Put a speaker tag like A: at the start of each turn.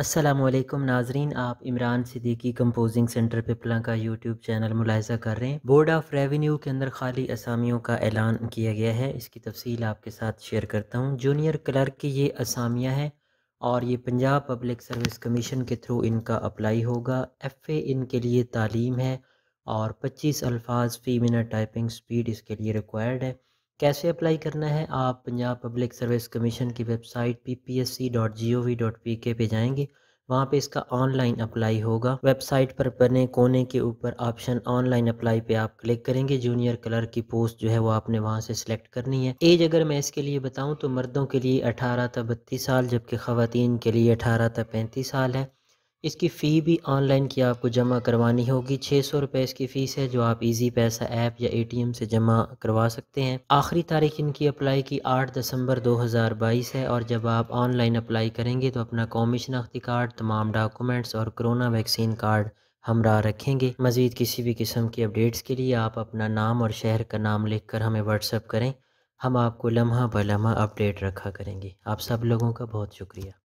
A: असलम नाजरीन आप Imran Siddiqui composing centre Pipla का YouTube channel मुलायजा कर रहे हैं बोर्ड ऑफ रेवेन्यू के अंदर खाली असामियों का ऐलान किया गया है इसकी तफसील आपके साथ शेयर करता हूँ जूनियर क्लर्क की ये असामियाँ हैं और ये पंजाब पब्लिक सर्विस कमीशन के थ्रू इनका अप्लाई होगा एफ़ ए इनके लिए तालीम है और पच्चीस अल्फाज फ़ी मिनट टाइपिंग स्पीड इसके लिए रिक्वायर्ड है कैसे अप्लाई करना है आप पंजाब पब्लिक सर्विस कमीशन की website P P S C dot G O V dot P K पे जाएंगे वहाँ पे इसका ऑनलाइन अप्लाई होगा वेबसाइट पर बने कोने के ऊपर ऑप्शन ऑनलाइन अप्लाई पे आप क्लिक करेंगे जूनियर कलर की पोस्ट जो है वो आपने वहाँ से सिलेक्ट करनी है एज अगर मैं इसके लिए बताऊँ तो मर्दों के लिए अठारह तक बत्तीस साल जबकि ख़वान के लिए अठारह तक पैंतीस साल है इसकी फ़ी भी ऑनलाइन की आपको जमा करवानी होगी छः सौ रुपये इसकी फ़ीस है जो आप इजी पैसा ऐप या एटीएम से जमा करवा सकते हैं आखिरी तारीख इनकी अप्लाई की आठ दिसंबर दो हज़ार बाईस है और जब आप ऑनलाइन अप्लाई करेंगे तो अपना कौमी शनाख्ती कार्ड तमाम डॉक्यूमेंट्स और कोरोना वैक्सीन कार्ड हमरा रखेंगे मज़ीद किसी भी किस्म की अपडेट्स के लिए आप अपना नाम और शहर का नाम लिख कर हमें व्हाट्सअप करें हम आपको लम्हा ब लम्हा अपडेट रखा करेंगे आप सब लोगों का बहुत शुक्रिया